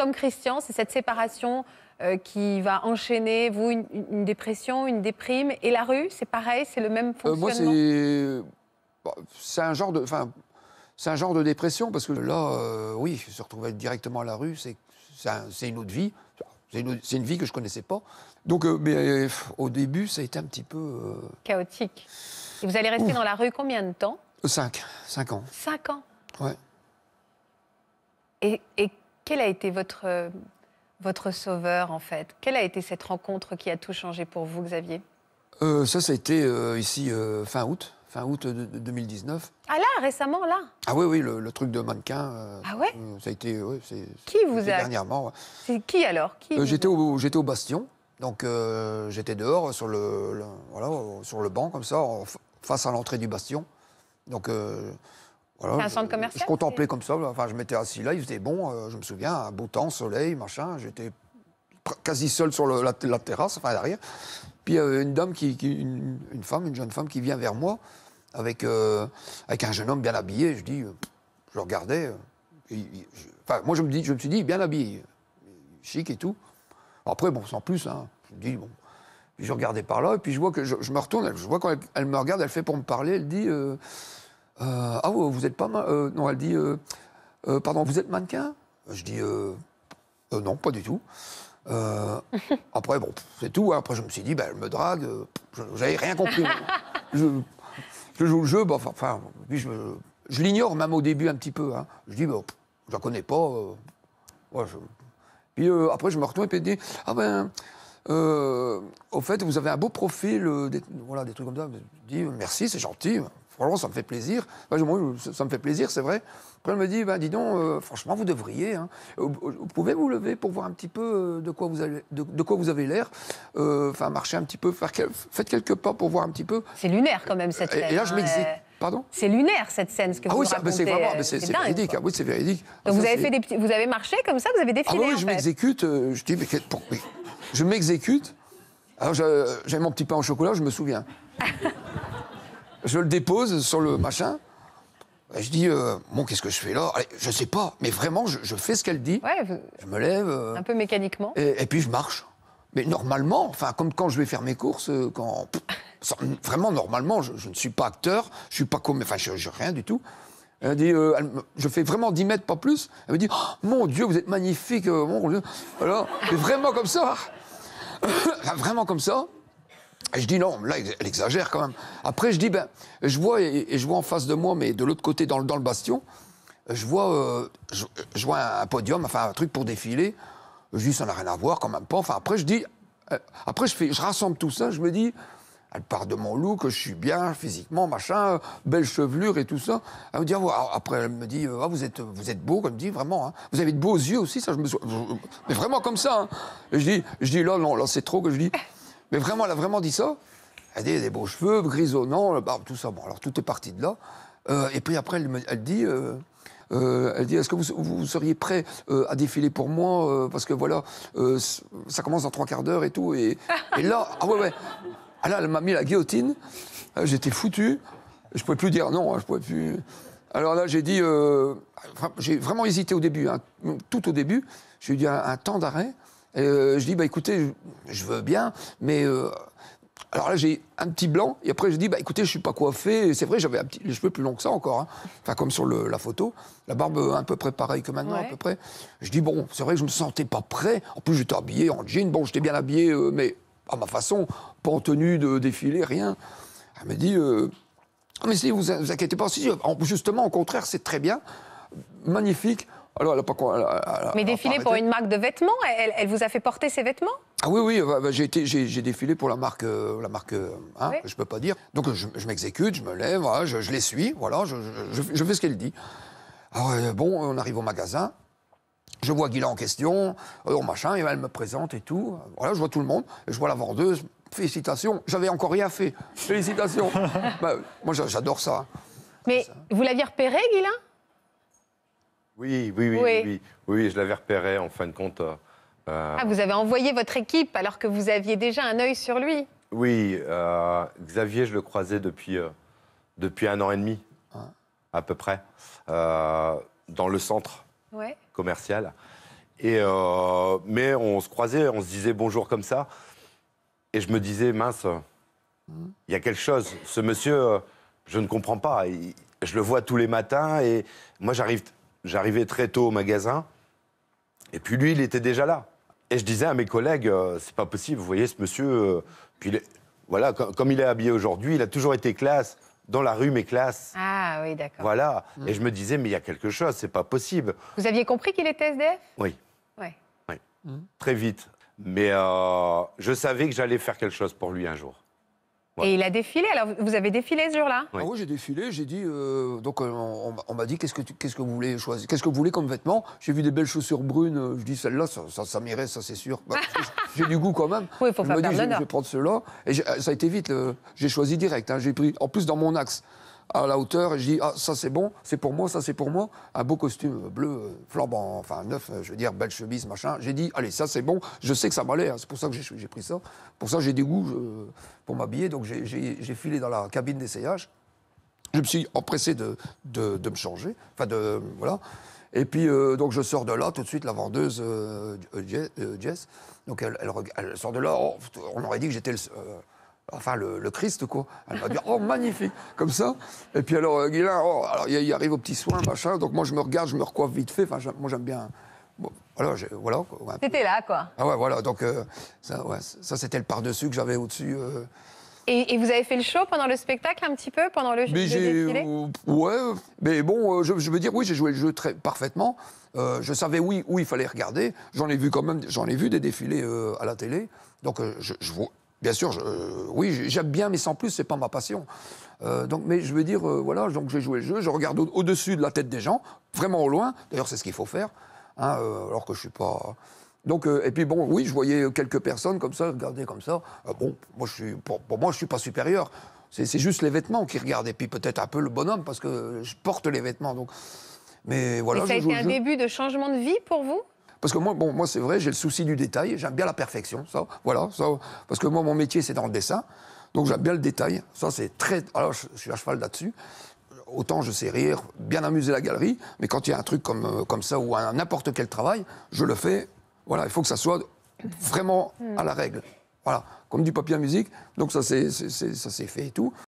comme Christian, c'est cette séparation euh, qui va enchaîner, vous, une, dépression, une déprime. Et la rue, c'est pareil, c'est le même euh, fonctionnement Moi, bah, c'est un genre de... Enfin, c'est un genre de dépression, parce que là, euh, oui, se retrouver directement à la rue, c'est, c'est, une autre vie. C'est une, vie que je ne connaissais pas. Donc, mais au début, ça a été un petit peu... Chaotique. Et vous allez rester dans la rue combien de temps Cinq. Cinq ans. Cinq ans Ouais. Et, et quel a été votre, euh, votre sauveur, en fait Quelle a été cette rencontre qui a tout changé pour vous, Xavier euh, Ça, ça a été euh, ici fin août, fin août 2019. Ah là, récemment, là Ah oui, oui, le, truc de mannequin. ah ouais Ça a été, qui vous a... Dernièrement. C'est qui alors qui j'étais, au, j'étais au Bastion. Donc j'étais dehors sur le, voilà, sur le banc comme ça, face à l'entrée du bastion. Donc un centre commercial Je contemplais comme ça, enfin je m'étais assis là, il faisait bon, euh, je me souviens, un beau temps, soleil, machin, j'étais quasi seul sur la, terrasse, enfin derrière. Puis avait euh, une dame, qui, une, femme, une jeune femme qui vient vers moi avec, euh, avec un jeune homme bien habillé, je dis, je regardais, enfin moi je me, dis, je me suis dit, bien habillé, chic et tout. Après, bon, sans plus, hein, je me dis, bon, je regardais par là, et puis je vois que je, me retourne, je vois qu'elle me regarde, elle fait pour me parler, elle dit, euh, ah, vous êtes pas. Euh, non, elle dit euh, Pardon, vous êtes mannequin Je dis Non, pas du tout. après, bon, c'est tout. Hein. Après, je me suis dit, ben, elle me drague. J'avais rien compris. je, joue le jeu, enfin, je, l'ignore même au début un petit peu. Hein. Je dis, ben, je la connais pas. Puis après, je me retourne et puis je dis, ah ben, au fait, vous avez un beau profil, voilà, des trucs comme ça. Je dis, merci, c'est gentil ça me fait plaisir. ça me fait plaisir, c'est vrai. Après, elle me dit, ben, dis donc, euh, franchement, vous devriez. Hein. Euh, euh, vous pouvez vous lever pour voir un petit peu de quoi vous avez, de, quoi vous avez l'air. Enfin, marcher un petit peu, faire, faites quelques pas pour voir un petit peu. C'est lunaire quand même cette scène. Et là, je m'exécute. Pardon C'est lunaire cette scène, ce que ah vous oui, ben, racontez. Ben, c'est c'est, véridique. Ah oui, c'est véridique. Donc ah, vous avez fait des vous avez marché comme ça, vous avez ah défilé. Ah oui, je m'exécute. je dis, mais pour... je m'exécute. Alors j'avais mon petit pain au chocolat, je me souviens. je le dépose sur le machin. Je dis, mon euh, bon, qu'est-ce que je fais là Allez, Je sais pas, mais vraiment, je, fais ce qu'elle dit. Je me lève. Euh, un peu mécaniquement. Et, puis je marche. Mais normalement, enfin, comme quand je vais faire mes courses, euh, quand. vraiment, normalement, je, ne suis pas acteur, je suis pas comme. Enfin, je, n'ai rien du tout. Elle dit, je fais vraiment 10 mètres, pas plus. Elle me dit, oh, mon Dieu, vous êtes magnifique, Alors, vraiment comme ça. vraiment comme ça. Et je dis non, là, elle exagère quand même. Après, je dis, ben, je vois, et, je vois en face de moi, mais de l'autre côté, dans, dans, le bastion, je vois, euh, je, vois un podium, enfin, un truc pour défiler. Je dis, ça n'a rien à voir, quand même pas. Enfin, après, je dis, euh, après, je, fais, je rassemble tout ça, je me dis, elle part de mon look, je suis bien physiquement, machin, euh, belle chevelure et tout ça. Elle me dit, ah, après, elle me dit, ah, vous êtes, vous êtes beau, comme dit, vraiment. Hein. Vous avez de beaux yeux aussi, ça, je me Mais vraiment comme ça. Hein. Et je dis, je dis, là, non, là, c'est trop que je dis. Mais vraiment, elle a vraiment dit ça. Elle dit, des beaux cheveux, grisonnants, la barbe, tout ça. Bon, alors tout est parti de là. Euh, et puis après, elle, me, dit... Euh, euh, elle dit Est-ce que vous, seriez prêt à défiler pour moi Parce que voilà, ça commence dans trois quarts d'heure et tout. Et, là, ah ouais, ouais. Ah elle m'a mis la guillotine. Ah, j'étais foutu. Je pouvais plus dire non. Hein, je pouvais plus. Alors là, j'ai dit J'ai vraiment hésité au début, hein. tout au début. J'ai eu un temps d'arrêt. Euh, je dis, bah, écoutez, je veux bien, mais. Euh, alors là, j'ai un petit blanc, et après, je dis, bah, écoutez, je suis pas coiffé. C'est vrai, j'avais les cheveux plus longs que ça encore. Hein. comme sur la photo. La barbe euh, un peu près pareille que maintenant, à peu près. Je dis, bon, c'est vrai que je ne me sentais pas prêt. En plus, j'étais habillé en jean. Bon, j'étais bien habillé, mais à ma façon, pas en tenue de défilé, rien. Elle me dit, ah, mais si, vous, vous inquiétez pas. Si, justement, au contraire, c'est très bien. Magnifique. Alors, ah, Mais défiler pour une marque de vêtements, elle, vous a fait porter ses vêtements ah oui, oui, bah, bah, j'ai, été, défilé pour la marque, euh, la marque euh, hein, je peux pas dire. Donc je, m'exécute, je me lève, je, je, les suis, voilà, je, fais ce qu'elle dit. Ah bon, on arrive au magasin, je vois Guilla en question, euh, machin, et elle me présente et tout. Voilà, je vois tout le monde, je vois la vendeuse, félicitations, j'avais encore rien fait, félicitations. Bah, moi j'adore ça. Mais vous l'aviez repéré, Guilla oui, oui, oui, oui. oui, je l'avais repéré en fin de compte. Euh, euh, ah, vous avez envoyé votre équipe alors que vous aviez déjà un œil sur lui Oui, euh, Xavier, je le croisais depuis, depuis un an et demi, ah. à peu près, dans le centre commercial. Et, mais on se croisait, on se disait bonjour comme ça. Et je me disais, mince, hmm. il y a quelque chose. Ce monsieur, je ne comprends pas. je le vois tous les matins et moi, j'arrive j'arrivais très tôt au magasin, et puis lui, il était déjà là. Et je disais à mes collègues, euh, c'est pas possible, vous voyez ce monsieur. Euh, puis voilà, comme il est habillé aujourd'hui, il a toujours été classe. Dans la rue, mais classe. Ah oui, d'accord. Voilà. Mm. Et je me disais, mais il y a quelque chose, c'est pas possible. Vous aviez compris qu'il était SDF Oui. Oui. Mm. Très vite. Mais euh, je savais que j'allais faire quelque chose pour lui un jour. Et il a défilé. Alors, vous avez défilé ce jour-là Oui, ah j'ai défilé. J'ai dit. Euh, donc, euh, on, m'a dit qu'est-ce que, qu'est-ce que vous voulez choisir Qu'est-ce que vous voulez comme vêtement J'ai vu des belles chaussures brunes. Euh, je dis celle-là, ça, ça, m'irait, ça c'est sûr. Bah, j'ai du goût quand même. Oui, faut je faire me je, vais prendre cela. Et ça a été vite. J'ai choisi direct. Hein. J'ai pris. En plus, dans mon axe à la hauteur et je dis ah ça c'est bon, c'est pour moi, ça c'est pour moi, un beau costume bleu euh, flambant, enfin neuf, euh, je veux dire belle chemise machin. J'ai dit allez ça c'est bon, je sais que ça m'allait, hein. c'est pour ça que j'ai pris ça, pour ça j'ai des goûts pour m'habiller, donc j'ai filé dans la cabine d'essayage. Je me suis empressé de, me changer, enfin de voilà. Et puis, euh, donc, je sors de là, tout de suite, la vendeuse Jess, donc elle, sort de là, oh, on aurait dit que j'étais le, enfin le, Christ, quoi. Elle va dit « oh, magnifique, comme ça. Et puis alors, Guilain, oh, il arrive aux petits soins, machin. Donc moi, je me regarde, je me recoiffe vite fait. Enfin, moi, j'aime bien. voilà, voilà. là, quoi. Ah ouais, voilà. Donc euh, ça, c'était le par-dessus que j'avais au-dessus. Euh. Et, vous avez fait le show pendant le spectacle un petit peu, pendant le mais défilé euh, Ouais, mais bon, je, veux dire, oui, j'ai joué le jeu très parfaitement. je savais oui, où il fallait regarder. J'en ai vu quand même, j'en ai vu des défilés à la télé. Donc je, vois... Bien sûr, euh, oui, j'aime bien, mais sans plus, c'est pas ma passion. Euh, donc, mais je veux dire, euh, voilà, donc j'ai joué le jeu, je regarde au-dessus de la tête des gens, vraiment au loin. D'ailleurs, c'est ce qu'il faut faire, hein, alors que je suis pas. Donc, et puis bon, oui, je voyais quelques personnes comme ça, regarder comme ça. bon, moi, je suis, pour, moi, je suis pas supérieur. C'est juste les vêtements qui regardent, et puis peut-être un peu le bonhomme, parce que je porte les vêtements. Donc, mais voilà. Mais ça a été un début de changement de vie pour vous parce que moi, bon, moi c'est vrai, j'ai le souci du détail, j'aime bien la perfection, ça, voilà, ça, parce que moi, mon métier, c'est dans le dessin, donc j'aime bien le détail, ça, c'est très... Alors, je, suis à cheval là-dessus, autant je sais rire, bien amuser la galerie, mais quand il y a un truc comme, euh, comme ça ou un n'importe quel travail, je le fais. Voilà, il faut que ça soit vraiment à la règle. Voilà, comme du papier à musique, donc ça c'est fait et tout.